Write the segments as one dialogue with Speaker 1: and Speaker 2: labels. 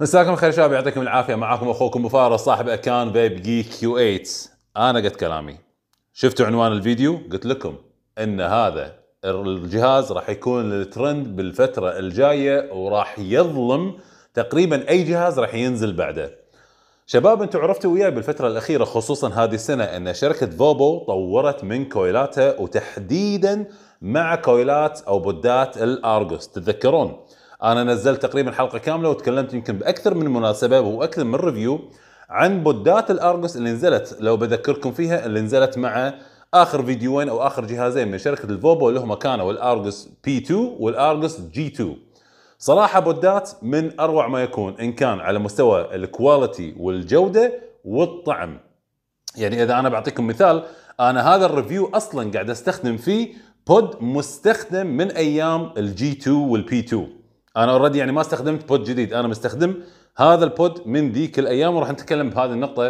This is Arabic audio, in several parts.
Speaker 1: مساكم الخير شباب يعطيكم العافيه معاكم اخوكم فارس صاحب اكان فيب جي كيو 8 انا قلت كلامي شفتوا عنوان الفيديو قلت لكم ان هذا الجهاز راح يكون الترند بالفتره الجايه وراح يظلم تقريبا اي جهاز راح ينزل بعده شباب انتم عرفتوا وياي بالفترة الأخيرة خصوصا هذه السنة أن شركة فوبو طورت من كويلاتها وتحديدا مع كويلات أو بودات الأرجوس تتذكرون انا نزلت تقريبا حلقه كامله وتكلمت يمكن باكثر من مناسبه واكثر من ريفيو عن بودات الارجوس اللي نزلت لو بذكركم فيها اللي نزلت مع اخر فيديوين او اخر جهازين من شركه الفوبو اللي هم كانوا الارجوس بي 2 والارجوس جي 2 صراحه بودات من اروع ما يكون ان كان على مستوى الكواليتي والجوده والطعم يعني اذا انا بعطيكم مثال انا هذا الريفيو اصلا قاعد استخدم فيه بود مستخدم من ايام الجي 2 والبي 2 انا اوريدي يعني ما استخدمت بود جديد انا مستخدم هذا البود من ذيك الايام وراح نتكلم بهذه النقطه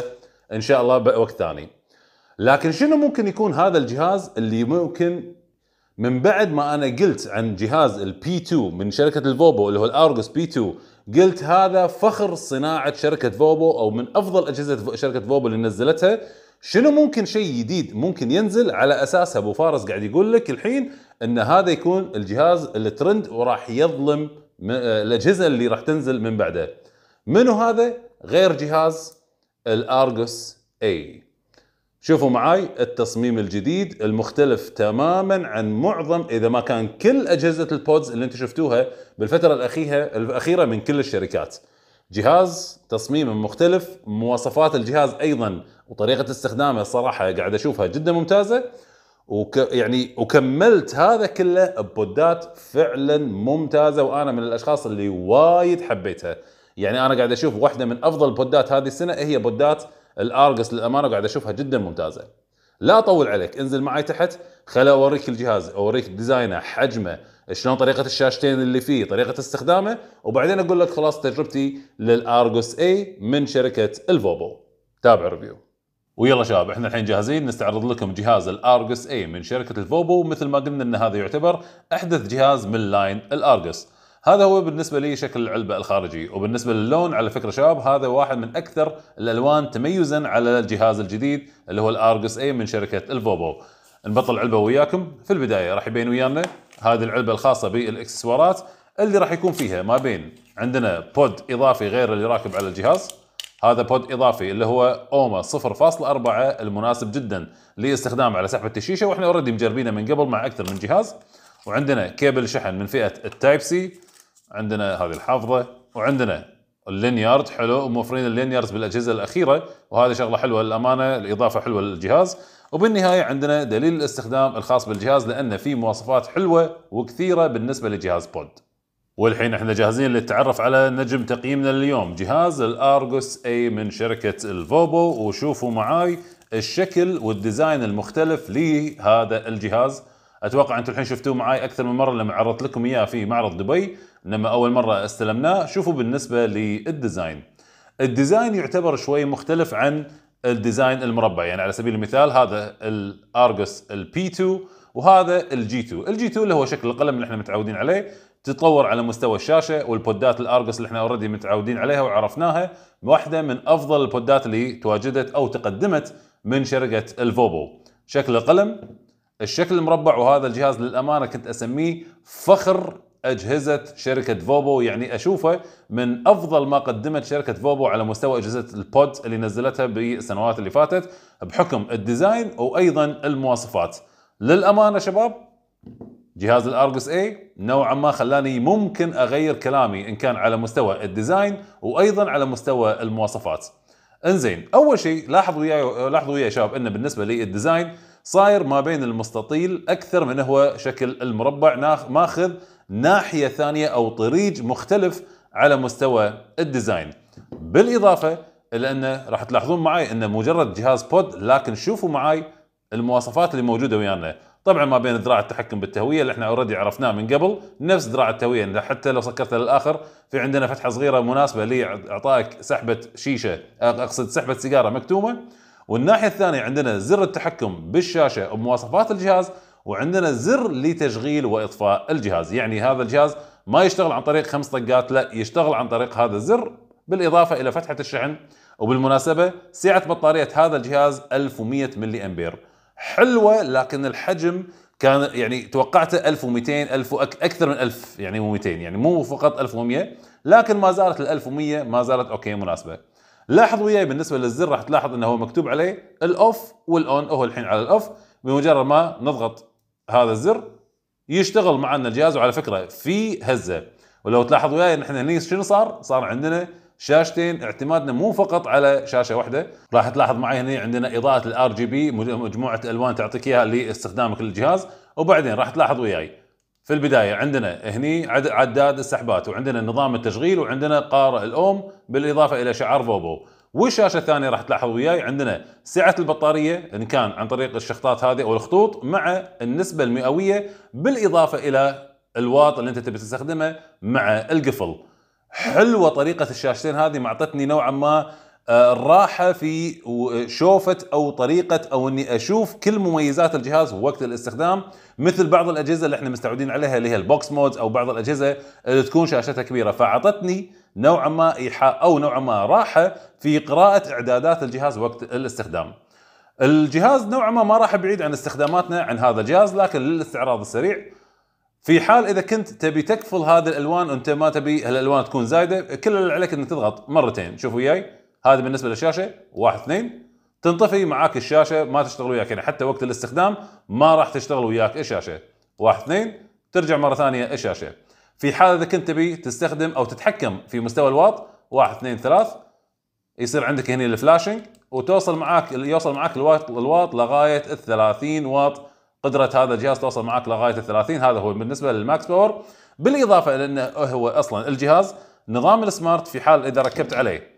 Speaker 1: ان شاء الله بوقت ثاني لكن شنو ممكن يكون هذا الجهاز اللي ممكن من بعد ما انا قلت عن جهاز البي 2 من شركه الفوبو اللي هو الارجوس بي 2 قلت هذا فخر صناعه شركه فوبو او من افضل اجهزه شركه فوبو اللي نزلتها شنو ممكن شيء جديد ممكن ينزل على اساسها ابو فارس قاعد يقول لك الحين ان هذا يكون الجهاز الترند وراح يظلم آه، الاجهزه اللي راح تنزل من بعده منو هذا غير جهاز الارجوس اي شوفوا معاي التصميم الجديد المختلف تماما عن معظم اذا ما كان كل اجهزه البودز اللي انتم شفتوها بالفتره الاخيره الاخيره من كل الشركات جهاز تصميم مختلف مواصفات الجهاز ايضا وطريقه استخدامه صراحه قاعد اشوفها جدا ممتازه وك يعني وكملت هذا كله ببودات فعلا ممتازه وانا من الاشخاص اللي وايد حبيتها يعني انا قاعد اشوف واحده من افضل البودات هذه السنه هي بودات الارجس للامانه قاعد اشوفها جدا ممتازه لا اطول عليك انزل معي تحت خل اوريك الجهاز اوريك ديزاينه حجمه شلون طريقه الشاشتين اللي فيه طريقه استخدامه وبعدين اقول لك خلاص تجربتي للارجوس اي من شركه الفوبو تابع ريفيو ويلا شباب احنا الحين جاهزين نستعرض لكم جهاز الارجس اي من شركه الفوبو مثل ما قلنا ان هذا يعتبر احدث جهاز من لاين الارجس هذا هو بالنسبه لي شكل العلبه الخارجي وبالنسبه للون على فكره شباب هذا واحد من اكثر الالوان تميزا على الجهاز الجديد اللي هو الارجس اي من شركه الفوبو نبطل العلبه وياكم في البدايه راح يبين ويانا هذه العلبه الخاصه بالاكسسوارات اللي راح يكون فيها ما بين عندنا بود اضافي غير اللي راكب على الجهاز هذا بود اضافي اللي هو اوما 0.4 المناسب جدا لاستخدام على سحب الشيشه واحنا اوريدي مجربينه من قبل مع اكثر من جهاز وعندنا كيبل شحن من فئه التايب سي عندنا هذه الحافظه وعندنا اللينيارد حلو وموفرين اللينياردز بالاجهزه الاخيره وهذا شغله حلوه للامانه الاضافه حلوه للجهاز وبالنهايه عندنا دليل الاستخدام الخاص بالجهاز لانه في مواصفات حلوه وكثيره بالنسبه لجهاز بود والحين احنا جاهزين للتعرف على نجم تقييمنا لليوم جهاز الارجوس اي من شركه الفوبو وشوفوا معاي الشكل والديزاين المختلف لهذا الجهاز اتوقع انتم الحين شفتوه معاي اكثر من مره لما عرضت لكم اياه في معرض دبي لما اول مره استلمناه شوفوا بالنسبه للديزاين الديزاين يعتبر شوي مختلف عن الديزاين المربع يعني على سبيل المثال هذا الارجوس البي 2 وهذا الجي 2 الجي 2 اللي هو شكل القلم اللي احنا متعودين عليه تتطور على مستوى الشاشه والبودات الارجس اللي احنا اوريدي متعودين عليها وعرفناها واحده من افضل البودات اللي تواجدت او تقدمت من شركه الفوبو شكل القلم الشكل المربع وهذا الجهاز للامانه كنت اسميه فخر اجهزه شركه فوبو يعني اشوفه من افضل ما قدمت شركه فوبو على مستوى اجهزه البود اللي نزلتها بالسنوات اللي فاتت بحكم الديزاين وايضا المواصفات للامانه شباب جهاز الارجوس اي نوعا ما خلاني ممكن اغير كلامي ان كان على مستوى الديزاين وايضا على مستوى المواصفات انزين اول شيء لاحظ وياي لاحظوا وياي يا شباب انه بالنسبه لي الديزاين صاير ما بين المستطيل اكثر من هو شكل المربع ماخذ ناحيه ثانيه او طريق مختلف على مستوى الديزاين بالاضافه الى انه راح تلاحظون معي انه مجرد جهاز بود لكن شوفوا معي المواصفات اللي موجوده ويانا طبعا ما بين ذراع التحكم بالتهويه اللي احنا اوريدي عرفناه من قبل نفس ذراع التهويه حتى لو سكرتها للاخر في عندنا فتحه صغيره مناسبه لاعطائك سحبه شيشه اقصد سحبه سيجاره مكتومه والناحيه الثانيه عندنا زر التحكم بالشاشه ومواصفات الجهاز وعندنا زر لتشغيل واطفاء الجهاز يعني هذا الجهاز ما يشتغل عن طريق خمس طقات لا يشتغل عن طريق هذا الزر بالاضافه الى فتحه الشحن وبالمناسبه سعه بطاريه هذا الجهاز 1100 ملي امبير حلوه لكن الحجم كان يعني توقعته 1200 1000 اكثر من 1000 يعني 200 يعني مو فقط 1100 لكن ما زالت ال 1100 ما زالت اوكي مناسبه لاحظ وياي بالنسبه للزر راح تلاحظ انه هو مكتوب عليه الاوف والاون هو الحين على الاوف بمجرد ما نضغط هذا الزر يشتغل معنا الجهاز وعلى فكره في هزه ولو تلاحظ وياي نحن هني شنو صار؟ صار عندنا شاشتين اعتمادنا مو فقط على شاشه واحده راح تلاحظ معي هنا عندنا اضاءه الار جي بي مجموعه الوان تعطيك اياها لاستخدامك للجهاز وبعدين راح تلاحظ وياي في البدايه عندنا هني عداد السحبات وعندنا نظام التشغيل وعندنا قارئ الاوم بالاضافه الى شعار فوبو والشاشه الثانيه راح تلاحظ وياي عندنا سعه البطاريه ان كان عن طريق الشخطات هذه او الخطوط مع النسبه المئويه بالاضافه الى الواط اللي انت تبي تستخدمه مع القفل حلوه طريقه الشاشتين هذه معطتني نوعا ما آه، الراحه في شوفه او طريقه او اني اشوف كل مميزات الجهاز وقت الاستخدام مثل بعض الاجهزه اللي احنا مستعودين عليها اللي هي البوكس مودز او بعض الاجهزه اللي تكون شاشتها كبيره فاعطتني نوعا ما ايحاء او نوعا ما راحه في قراءه اعدادات الجهاز وقت الاستخدام. الجهاز نوعا ما ما راح بعيد عن استخداماتنا عن هذا الجهاز لكن للاستعراض السريع في حال اذا كنت تبي تكفل هذه الالوان وانت ما تبي هالالوان تكون زايده كل اللي عليك انك تضغط مرتين شوف وياي هذا بالنسبه للشاشه واحد اثنين تنطفي معاك الشاشه ما تشتغل وياك يعني حتى وقت الاستخدام ما راح تشتغل وياك الشاشه واحد اثنين ترجع مره ثانيه الشاشه في حال اذا كنت تبي تستخدم او تتحكم في مستوى الواط واحد اثنين ثلاث يصير عندك هنا الفلاشنج وتوصل معاك يوصل معاك الواط الواط لغايه ال 30 واط قدره هذا الجهاز توصل معك لغايه ال 30 هذا هو بالنسبه للماكس باور بالاضافه الى انه هو اصلا الجهاز نظام السمارت في حال اذا ركبت عليه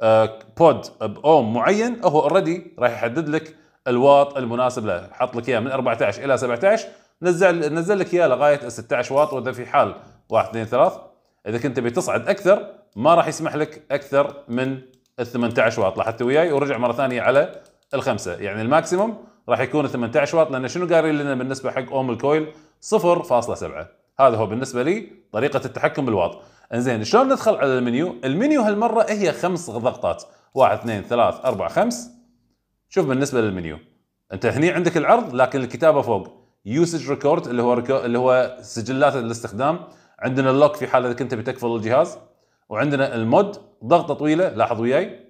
Speaker 1: آه، بود باوم معين هو اوريدي راح يحدد لك الواط المناسب له حط لك اياه من 14 الى 17 نزل نزل لك اياه لغايه ال 16 واط واذا في حال 1 2 3 اذا كنت تبي تصعد اكثر ما راح يسمح لك اكثر من ال 18 واط لاحظت وياي ورجع مره ثانيه على الخمسه يعني الماكسيموم راح يكون 18 واط لان شنو قاري لنا بالنسبه حق اوم الكويل 0.7 هذا هو بالنسبه لي طريقه التحكم بالواط انزين شلون ندخل على المنيو المنيو هالمره هي خمس ضغطات 1 2 3 4 5 شوف بالنسبه للمنيو انت هني عندك العرض لكن الكتابه فوق يوسج ريكورد اللي هو ركو... اللي هو سجلات الاستخدام عندنا اللوك في حال انك انت بتكفل الجهاز وعندنا المود ضغطه طويله لاحظ وياي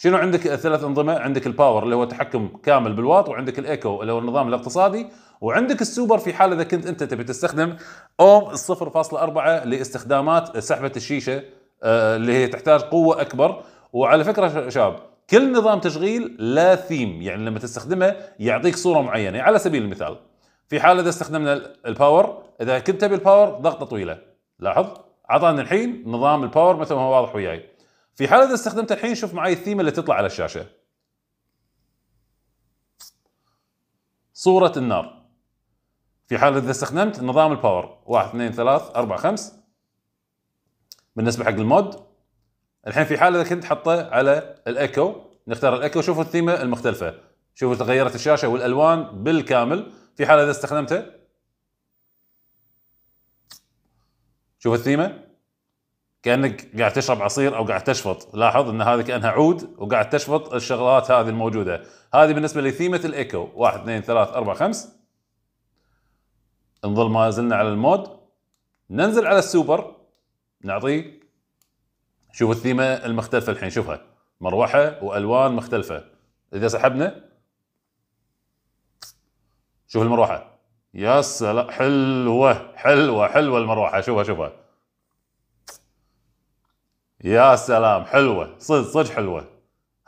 Speaker 1: شنو عندك ثلاث انظمه عندك الباور اللي هو تحكم كامل بالواط وعندك الايكو اللي هو النظام الاقتصادي وعندك السوبر في حال اذا كنت انت تبي تستخدم اوم 0.4 لاستخدامات سحبه الشيشه آه، اللي هي تحتاج قوه اكبر وعلى فكره شباب كل نظام تشغيل له ثيم يعني لما تستخدمه يعطيك صوره معينه على سبيل المثال في حال اذا استخدمنا الباور اذا كنت تبي الباور ضغطه طويله لاحظ اعطاني الحين نظام الباور مثل ما هو واضح وياي في حال اذا استخدمت الحين شوف معي الثيمه اللي تطلع على الشاشه صوره النار في حال اذا استخدمت نظام الباور 1 2 3 4 5 بالنسبه حق المود الحين في حال اذا كنت حطه على الايكو نختار الايكو شوفوا الثيمه المختلفه شوفوا تغيرت الشاشه والالوان بالكامل في حال اذا استخدمته شوف الثيمه كانك قاعد تشرب عصير او قاعد تشفط لاحظ ان هذه كانها عود وقاعد تشفط الشغلات هذه الموجوده هذه بالنسبه لثيمه الايكو 1 2 3 4 5 نظل ما زلنا على المود ننزل على السوبر نعطيه شوف الثيمه المختلفه الحين شوفها مروحه والوان مختلفه اذا سحبنا شوف المروحه يا سلام حلوه حلوه حلوه المروحه شوفها شوفها يا سلام حلوه صدق صدق حلوه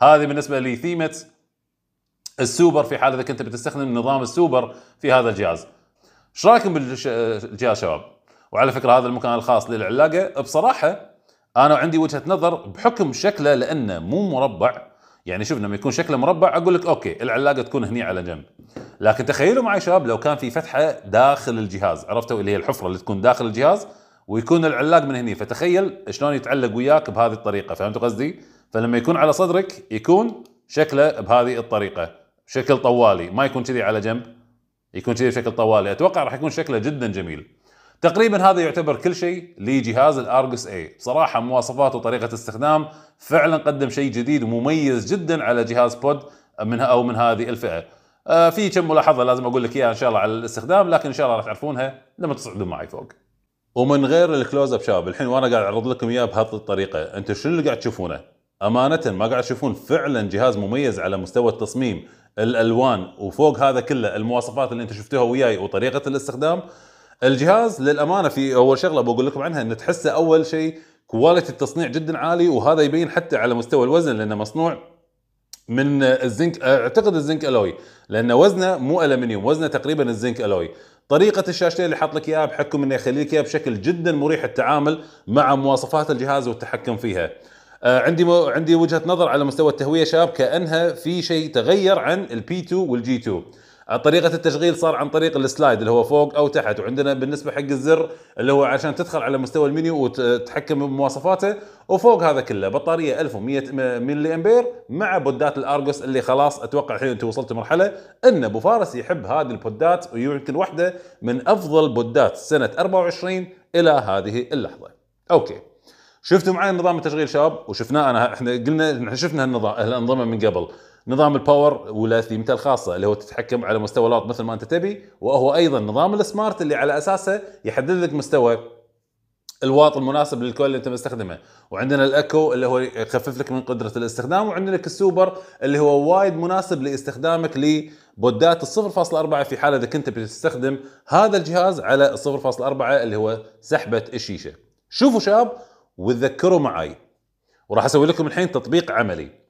Speaker 1: هذه بالنسبه لي ثيمه السوبر في حال اذا كنت بتستخدم نظام السوبر في هذا الجهاز. ايش رايكم بالجهاز شباب؟ وعلى فكره هذا المكان الخاص للعلاقه بصراحه انا عندي وجهه نظر بحكم شكله لانه مو مربع يعني شوف لما يكون شكله مربع اقول لك اوكي العلاقه تكون هني على جنب لكن تخيلوا معي شباب لو كان في فتحه داخل الجهاز عرفتوا اللي هي الحفره اللي تكون داخل الجهاز ويكون العلاق من هني فتخيل شلون يتعلق وياك بهذه الطريقه فهمت قصدي؟ فلما يكون على صدرك يكون شكله بهذه الطريقه شكل طوالي ما يكون كذي على جنب يكون كذي بشكل طوالي اتوقع راح يكون شكله جدا جميل تقريبا هذا يعتبر كل شيء لجهاز الارجس اي بصراحه مواصفات وطريقه استخدام فعلا قدم شيء جديد ومميز جدا على جهاز بود من او من هذه الفئه آه، في كم ملاحظه لازم اقول لك اياها ان شاء الله على الاستخدام لكن ان شاء الله راح تعرفونها لما تصعدون معي فوق ومن غير الكلوز اب شباب الحين وانا قاعد اعرض لكم اياه بهذه الطريقه انتم شنو اللي قاعد تشوفونه امانه ما قاعد تشوفون فعلا جهاز مميز على مستوى التصميم الالوان وفوق هذا كله المواصفات اللي انتم شفتوها وياي وطريقه الاستخدام الجهاز للامانه في اول شغله بقول لكم عنها ان تحسه اول شيء كواليتي التصنيع جدا عالي وهذا يبين حتى على مستوى الوزن لانه مصنوع من الزنك اعتقد الزنك الوي لان وزنه مو المنيوم وزنه تقريبا الزنك الوي طريقة الشاشتين اللي حط لك اياها بحكم انه يخلي لك اياها بشكل جدا مريح التعامل مع مواصفات الجهاز والتحكم فيها. آه، عندي مو... عندي وجهه نظر على مستوى التهويه شاب كانها في شيء تغير عن البي 2 والجي 2 طريقه التشغيل صار عن طريق السلايد اللي هو فوق او تحت وعندنا بالنسبه حق الزر اللي هو عشان تدخل على مستوى المنيو وتتحكم بمواصفاته وفوق هذا كله بطاريه 1100 ملي امبير مع بودات الارجوس اللي خلاص اتوقع الحين انتم وصلتوا مرحله ان ابو فارس يحب هذه البودات ويمكن واحده من افضل بودات سنه 24 الى هذه اللحظه. اوكي. شفتوا معي نظام التشغيل شباب وشفناه انا احنا قلنا احنا شفنا هالنظام الانظمه من قبل نظام الباور وله ثيمته الخاصه اللي هو تتحكم على مستوى الارض مثل ما انت تبي وهو ايضا نظام السمارت اللي على اساسه يحدد لك مستوى الواط المناسب للكول اللي انت مستخدمه وعندنا الاكو اللي هو يخفف لك من قدره الاستخدام لك السوبر اللي هو وايد مناسب لاستخدامك لبودات ال 0.4 في حاله اذا كنت بتستخدم هذا الجهاز على 0.4 اللي هو سحبه الشيشه شوفوا شاب وتذكروا معي وراح اسوي لكم الحين تطبيق عملي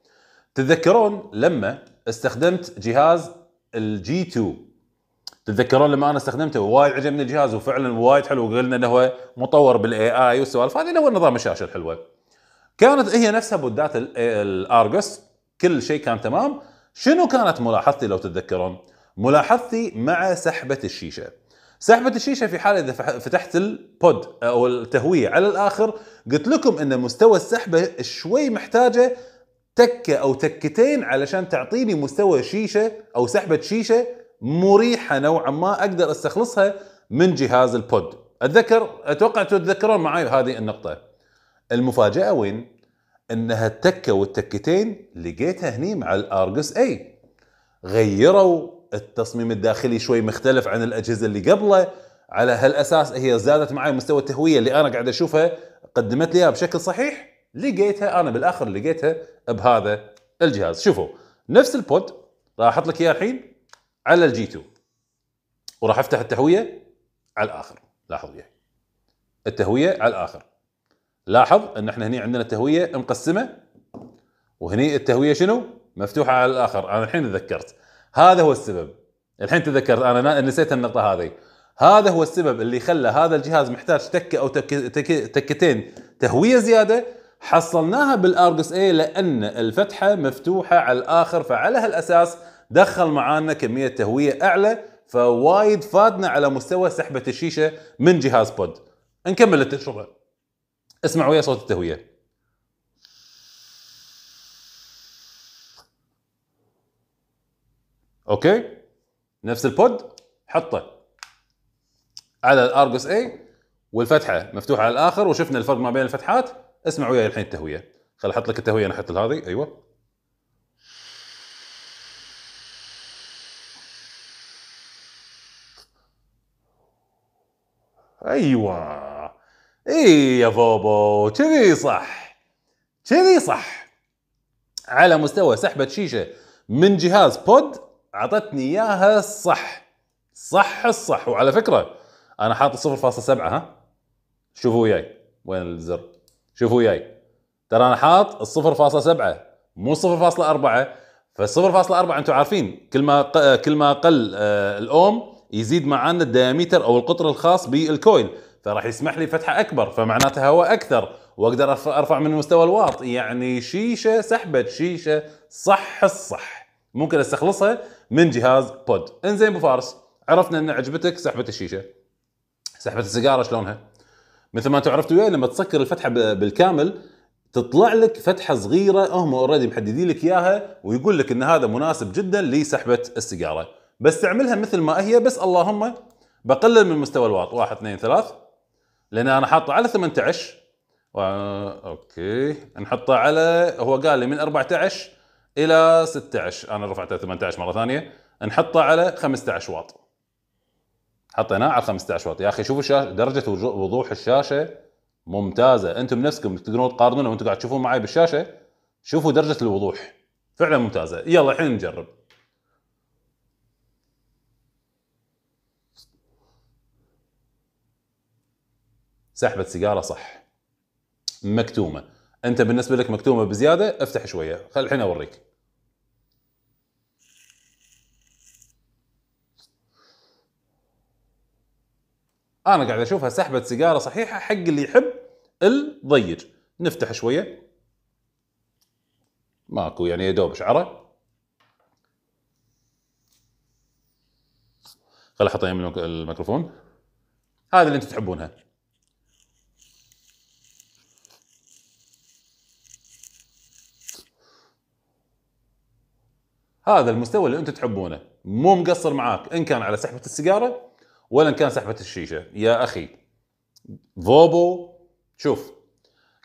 Speaker 1: تتذكرون لما استخدمت جهاز الجي 2 تتذكرون لما انا استخدمته وايد عجبني الجهاز وفعلا وايد حلو وقلنا انه هو مطور بالاي اي والسوالف هذه اللي هو نظام الشاشه الحلوه كانت هي نفسها بودات الارجوس كل شيء كان تمام شنو كانت ملاحظتي لو تتذكرون ملاحظتي مع سحبه الشيشه سحبه الشيشه في حال اذا فتحت البود او التهويه على الاخر قلت لكم ان مستوى السحبه شوي محتاجه تكة أو تكتين علشان تعطيني مستوى شيشة أو سحبة شيشة مريحة نوعا ما أقدر أستخلصها من جهاز البود أتذكر أتوقع تتذكرون معي هذه النقطة المفاجأة وين؟ أنها التكة والتكتين لقيتها هني مع الارجوس أي غيروا التصميم الداخلي شوي مختلف عن الأجهزة اللي قبله على هالأساس هي زادت معي مستوى التهوية اللي أنا قاعد أشوفها قدمت لي بشكل صحيح لقيتها انا بالاخر لقيتها بهذا الجهاز شوفوا نفس البود راح احط لك اياه الحين على الجي 2 وراح افتح التهويه على الاخر لاحظوا وياي يعني. التهويه على الاخر لاحظ ان احنا هنا عندنا التهويه مقسمه وهني التهويه شنو مفتوحه على الاخر انا الحين تذكرت هذا هو السبب الحين تذكرت انا نسيت النقطه هذه هذا هو السبب اللي خلى هذا الجهاز محتاج تكه او تكتين تهويه زياده حصلناها بالارجس اي لان الفتحه مفتوحه على الاخر فعلى هالاساس دخل معانا كميه تهويه اعلى فوايد فادنا على مستوى سحبه الشيشه من جهاز بود نكمل التجربه اسمع ويا صوت التهويه اوكي نفس البود حطه على الارجس اي والفتحه مفتوحه على الاخر وشفنا الفرق ما بين الفتحات اسمع وياي الحين التهويه خل احط لك التهويه انا احط هذه ايوه ايوه اي يا بوبو كذي صح كذي صح على مستوى سحبه شيشه من جهاز بود اعطتني اياها الصح صح الصح وعلى فكره انا حاط 0.7 ها شوفوا وياي وين الزر شوفوا وياي ترى انا حاط 0.7 مو 0.4 فال 0.4 أنتم عارفين كل ما كل ما قل آه، الأوم يزيد معانا الدياميتر أو القطر الخاص بالكويل فراح يسمح لي فتحة أكبر فمعناته هواء أكثر وأقدر أرفع من مستوى الواط يعني شيشة سحبت شيشة صح الصح ممكن استخلصها من جهاز بود انزين ابو فارس عرفنا ان عجبتك سحبه الشيشه سحبه السيجاره شلونها مثل ما انتم عرفتوا وياي لما تسكر الفتحه بالكامل تطلع لك فتحه صغيره هم اوريدي محددين لك اياها ويقول لك ان هذا مناسب جدا لسحبه السيجاره بس تعملها مثل ما هي بس اللهم بقلل من مستوى الواط 1 2 3 لان انا حاطه على 18 اوكي نحطه على هو قال لي من 14 الى 16 انا رفعته 18 مره ثانيه نحطه على 15 واط حطيناه على 15 واط يا اخي شوفوا درجه وضوح الشاشه ممتازه انتم نفسكم تقدرون تقارنون وانتم قاعد تشوفون معي بالشاشه شوفوا درجه الوضوح فعلا ممتازه يلا الحين نجرب سحبه سيجاره صح مكتومه انت بالنسبه لك مكتومه بزياده افتح شويه خل الحين اوريك انا قاعد اشوفها سحبه سيجاره صحيحه حق اللي يحب الضيج نفتح شويه ماكو يعني يا دوب شعره خل احط يم الميكروفون هذه اللي انتم تحبونها هذا المستوى اللي انتم تحبونه مو مقصر معاك ان كان على سحبه السيجاره ولا كان سحبه الشيشه يا اخي فوبو شوف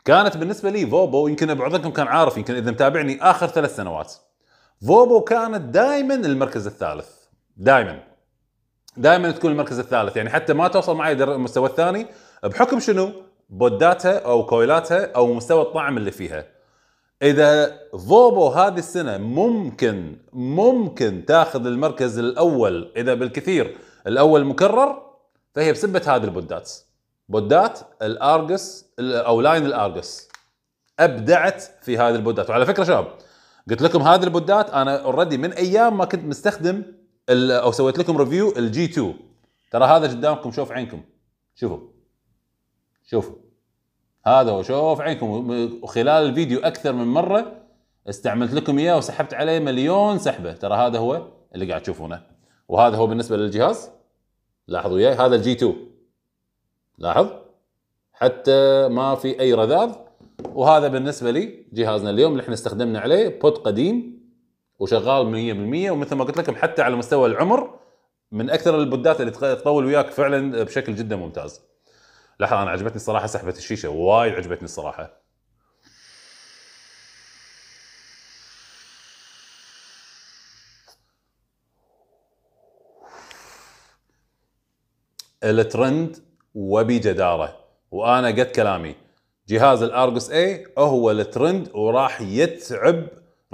Speaker 1: كانت بالنسبه لي فوبو يمكن بعضكم كان عارف يمكن اذا متابعني اخر ثلاث سنوات فوبو كانت دائما المركز الثالث دائما دائما تكون المركز الثالث يعني حتى ما توصل معي المستوى الثاني بحكم شنو بوداتها او كويلاتها او مستوى الطعم اللي فيها اذا فوبو هذه السنه ممكن ممكن تاخذ المركز الاول اذا بالكثير الاول مكرر فهي بسبه هذه البودات بودات الارجس او لاين الارجس ابدعت في هذه البودات وعلى فكره شباب قلت لكم هذه البودات انا اوريدي من ايام ما كنت مستخدم او سويت لكم ريفيو الجي 2 ترى هذا قدامكم شوف عينكم شوفوا شوفوا هذا هو شوف عينكم وخلال الفيديو اكثر من مره استعملت لكم اياه وسحبت عليه مليون سحبه ترى هذا هو اللي قاعد تشوفونه وهذا هو بالنسبه للجهاز لاحظ وياي هذا الجي 2 لاحظ حتى ما في اي رذاذ وهذا بالنسبه لي جهازنا اليوم اللي احنا استخدمنا عليه بود قديم وشغال 100% ومثل ما قلت لكم حتى على مستوى العمر من اكثر البودات اللي تطول وياك فعلا بشكل جدا ممتاز لاحظ انا عجبتني الصراحه سحبه الشيشه وايد عجبتني الصراحه الترند وبجداره وانا قد كلامي جهاز الارجوس اي هو الترند وراح يتعب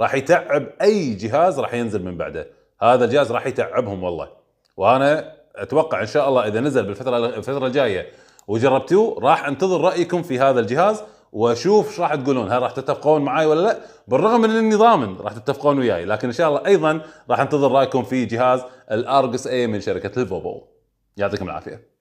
Speaker 1: راح يتعب اي جهاز راح ينزل من بعده هذا الجهاز راح يتعبهم والله وانا اتوقع ان شاء الله اذا نزل بالفتره الفتره الجايه وجربتوه راح انتظر رايكم في هذا الجهاز واشوف ايش راح تقولون هل راح تتفقون معي ولا لا بالرغم من اني ضامن راح تتفقون وياي لكن ان شاء الله ايضا راح انتظر رايكم في جهاز الارجوس اي من شركه ليفوبول يعطيكم العافيه